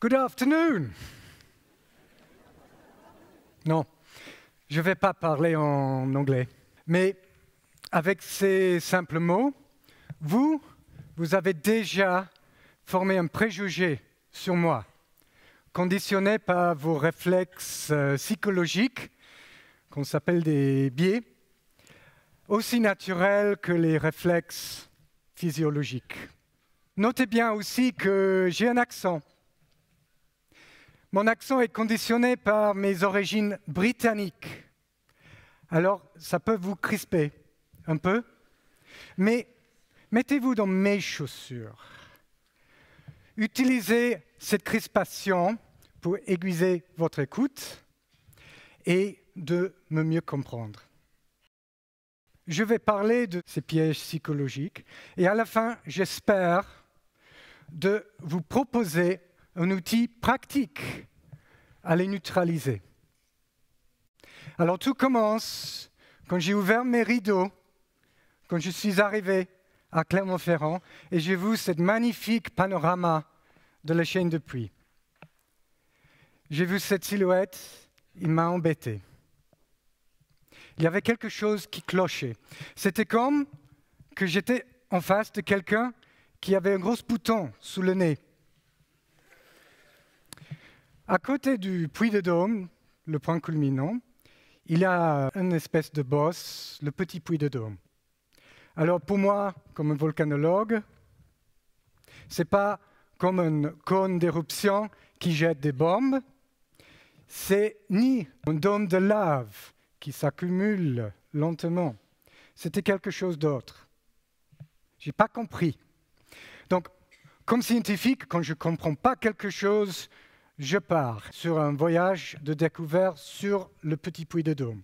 Good afternoon. Non, je ne vais pas parler en anglais, mais avec ces simples mots, vous, vous avez déjà formé un préjugé sur moi, conditionné par vos réflexes euh, psychologiques qu'on s'appelle des biais, aussi naturels que les réflexes physiologiques. Notez bien aussi que j'ai un accent. Mon accent est conditionné par mes origines britanniques. Alors, ça peut vous crisper un peu, mais mettez-vous dans mes chaussures. Utilisez cette crispation pour aiguiser votre écoute et de me mieux comprendre. Je vais parler de ces pièges psychologiques et à la fin, j'espère de vous proposer un outil pratique à les neutraliser. Alors tout commence quand j'ai ouvert mes rideaux, quand je suis arrivé à Clermont-Ferrand et j'ai vu ce magnifique panorama de la chaîne de pluie. J'ai vu cette silhouette, il m'a embêté il y avait quelque chose qui clochait. C'était comme que j'étais en face de quelqu'un qui avait un gros bouton sous le nez. À côté du puits de Dôme, le point culminant, il y a une espèce de bosse, le petit puits de Dôme. Alors pour moi, comme un volcanologue, n'est pas comme un cône d'éruption qui jette des bombes, c'est ni un dôme de lave qui s'accumule lentement. C'était quelque chose d'autre. Je n'ai pas compris. Donc, comme scientifique, quand je ne comprends pas quelque chose, je pars sur un voyage de découverte sur le petit puits de Dôme.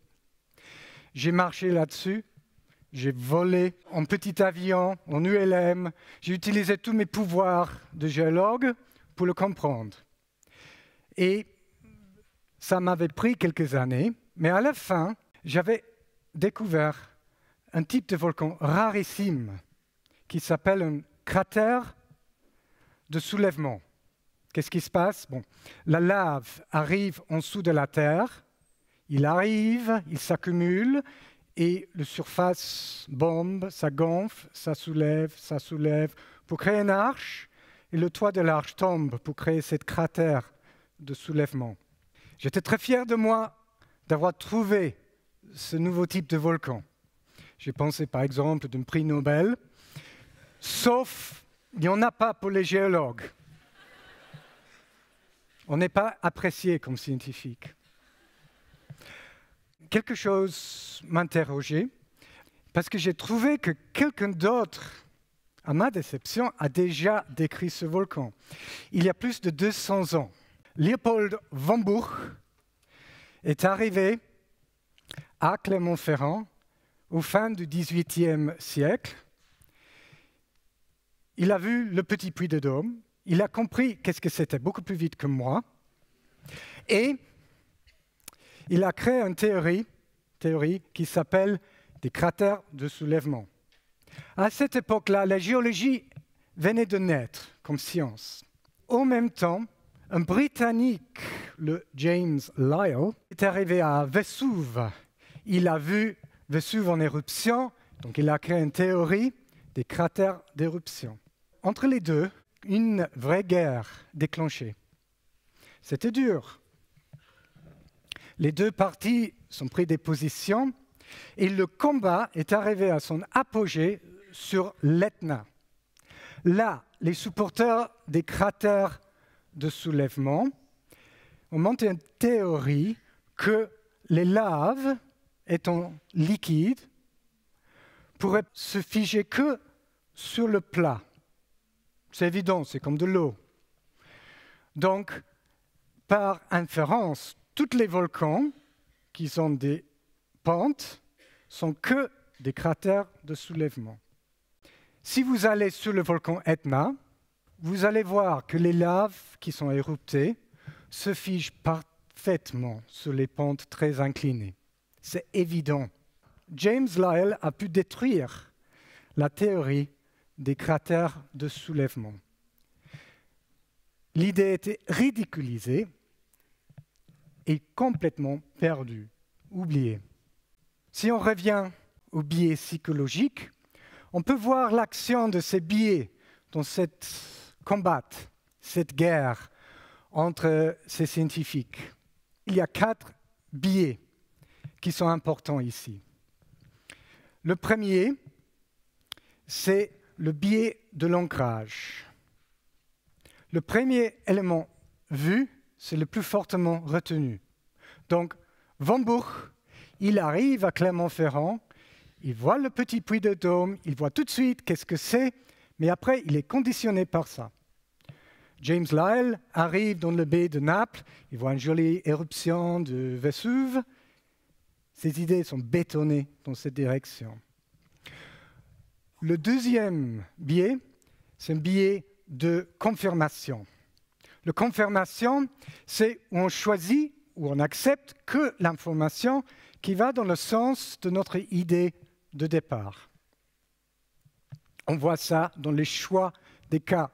J'ai marché là-dessus, j'ai volé en petit avion, en ULM, j'ai utilisé tous mes pouvoirs de géologue pour le comprendre. Et ça m'avait pris quelques années, mais à la fin, j'avais découvert un type de volcan rarissime qui s'appelle un cratère de soulèvement. Qu'est-ce qui se passe bon, La lave arrive en dessous de la Terre, il arrive, il s'accumule, et la surface bombe, ça gonfle, ça soulève, ça soulève, pour créer une arche, et le toit de l'arche tombe pour créer cette cratère de soulèvement. J'étais très fier de moi d'avoir trouvé ce nouveau type de volcan. J'ai pensé par exemple d'un prix Nobel, sauf il n'y en a pas pour les géologues. On n'est pas apprécié comme scientifique. Quelque chose m'interrogeait, parce que j'ai trouvé que quelqu'un d'autre, à ma déception, a déjà décrit ce volcan. Il y a plus de 200 ans, Leopold von est arrivé à Clermont-Ferrand au fin du XVIIIe siècle. Il a vu le petit puits de Dôme, il a compris qu'est-ce que c'était beaucoup plus vite que moi, et il a créé une théorie, théorie qui s'appelle des cratères de soulèvement. À cette époque-là, la géologie venait de naître comme science. Au même temps, un Britannique, le James Lyell, est arrivé à Vesuve. Il a vu Vesuve en éruption, donc il a créé une théorie des cratères d'éruption. Entre les deux, une vraie guerre déclenchée. C'était dur. Les deux parties sont pris des positions et le combat est arrivé à son apogée sur l'Etna. Là, les supporters des cratères de soulèvement, on monte une théorie que les laves, étant liquides, pourraient se figer que sur le plat. C'est évident, c'est comme de l'eau. Donc, par inférence, tous les volcans qui sont des pentes sont que des cratères de soulèvement. Si vous allez sur le volcan Etna, vous allez voir que les laves qui sont éruptées se figent parfaitement sur les pentes très inclinées. C'est évident. James Lyell a pu détruire la théorie des cratères de soulèvement. L'idée était ridiculisée et complètement perdue, oubliée. Si on revient aux biais psychologiques, on peut voir l'action de ces biais dans cette combattre cette guerre entre ces scientifiques. Il y a quatre biais qui sont importants ici. Le premier, c'est le biais de l'ancrage. Le premier élément vu, c'est le plus fortement retenu. Donc, Van Buch, il arrive à Clermont-Ferrand, il voit le petit puits de Dôme, il voit tout de suite qu'est-ce que c'est, mais après, il est conditionné par ça. James Lyell arrive dans le baie de Naples, il voit une jolie éruption de Vesuve. Ses idées sont bétonnées dans cette direction. Le deuxième biais, c'est un biais de confirmation. La confirmation, c'est où on choisit ou on accepte que l'information qui va dans le sens de notre idée de départ. On voit ça dans les choix des cas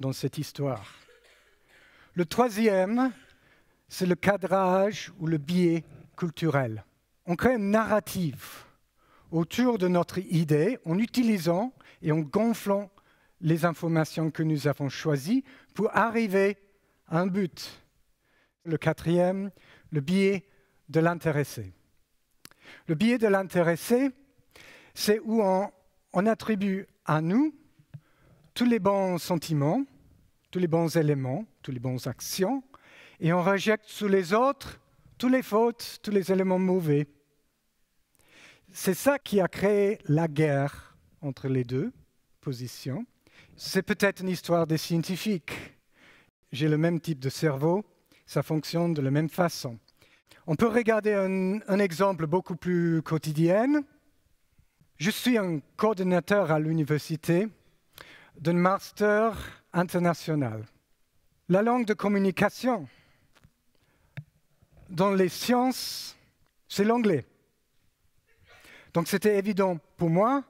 dans cette histoire. Le troisième, c'est le cadrage ou le biais culturel. On crée une narrative autour de notre idée en utilisant et en gonflant les informations que nous avons choisies pour arriver à un but. Le quatrième, le biais de l'intéressé. Le biais de l'intéressé, c'est où on, attribue à nous tous les bons sentiments tous les bons éléments, toutes les bonnes actions, et on rejette sous les autres tous les fautes, tous les éléments mauvais. C'est ça qui a créé la guerre entre les deux positions. C'est peut-être une histoire des scientifiques. J'ai le même type de cerveau, ça fonctionne de la même façon. On peut regarder un, un exemple beaucoup plus quotidien. Je suis un coordinateur à l'université d'un master international. La langue de communication dans les sciences, c'est l'anglais. Donc c'était évident pour moi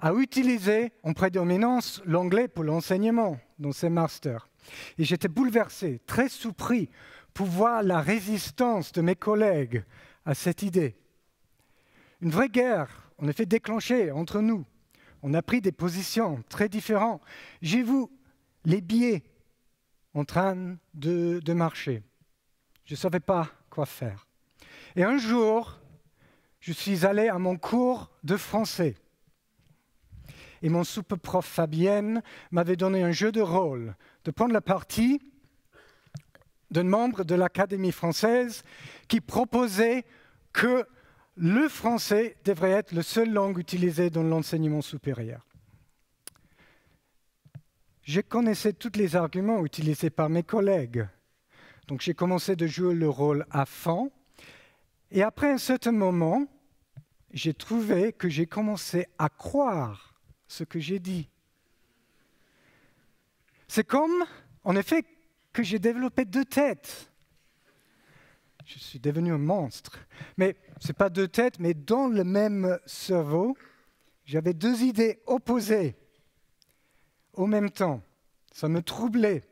à utiliser en prédominance l'anglais pour l'enseignement dans ces masters. Et j'étais bouleversé, très surpris pour voir la résistance de mes collègues à cette idée. Une vraie guerre, en effet, déclenchée entre nous on a pris des positions très différentes. J'ai vu les billets en train de, marcher. Je ne savais pas quoi faire. Et un jour, je suis allé à mon cours de français. Et mon soupe prof Fabienne m'avait donné un jeu de rôle, de prendre la partie d'un membre de l'Académie française qui proposait que le français devrait être la seule langue utilisée dans l'enseignement supérieur. Je connaissais tous les arguments utilisés par mes collègues, donc j'ai commencé de jouer le rôle à fond. Et après un certain moment, j'ai trouvé que j'ai commencé à croire ce que j'ai dit. C'est comme, en effet, que j'ai développé deux têtes je suis devenu un monstre. Mais ce n'est pas deux têtes, mais dans le même cerveau, j'avais deux idées opposées au même temps. Ça me troublait.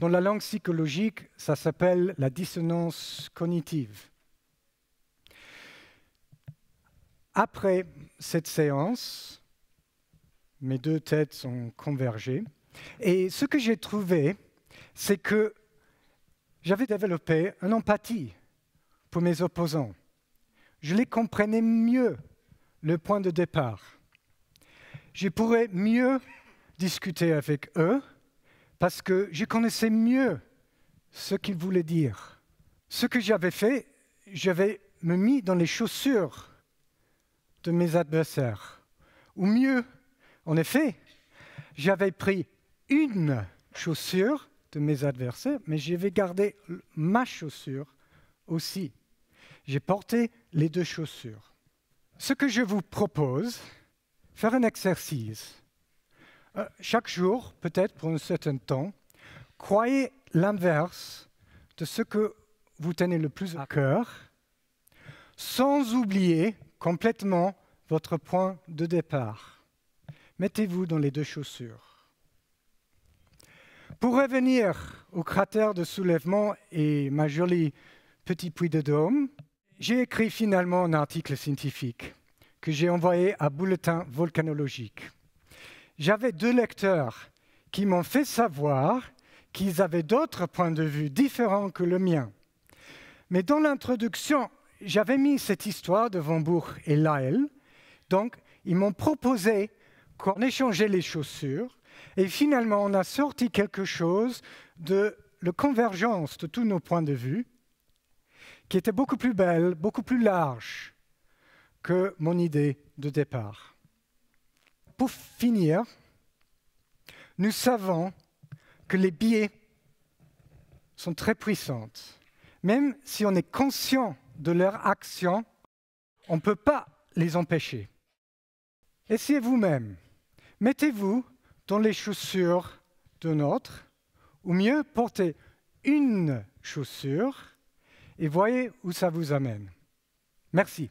Dans la langue psychologique, ça s'appelle la dissonance cognitive. Après cette séance, mes deux têtes ont convergé, Et ce que j'ai trouvé, c'est que j'avais développé une empathie pour mes opposants. Je les comprenais mieux, le point de départ. Je pourrais mieux discuter avec eux parce que je connaissais mieux ce qu'ils voulaient dire. Ce que j'avais fait, j'avais me mis dans les chaussures de mes adversaires. Ou mieux, en effet, j'avais pris une chaussure de mes adversaires, mais je vais garder ma chaussure aussi. J'ai porté les deux chaussures. Ce que je vous propose, faire un exercice. Euh, chaque jour, peut-être pour un certain temps, croyez l'inverse de ce que vous tenez le plus à ah. cœur, sans oublier complètement votre point de départ. Mettez-vous dans les deux chaussures. Pour revenir au cratère de soulèvement et ma jolie petite puits de dôme, j'ai écrit finalement un article scientifique que j'ai envoyé à Bulletin volcanologique. J'avais deux lecteurs qui m'ont fait savoir qu'ils avaient d'autres points de vue différents que le mien. Mais dans l'introduction, j'avais mis cette histoire de Van et Lyle, donc ils m'ont proposé qu'on échangeait les chaussures et finalement, on a sorti quelque chose de la convergence de tous nos points de vue, qui était beaucoup plus belle, beaucoup plus large que mon idée de départ. Pour finir, nous savons que les biais sont très puissants. Même si on est conscient de leur action, on ne peut pas les empêcher. Essayez vous-même. Mettez-vous dans les chaussures de autre, ou mieux, portez une chaussure et voyez où ça vous amène. Merci.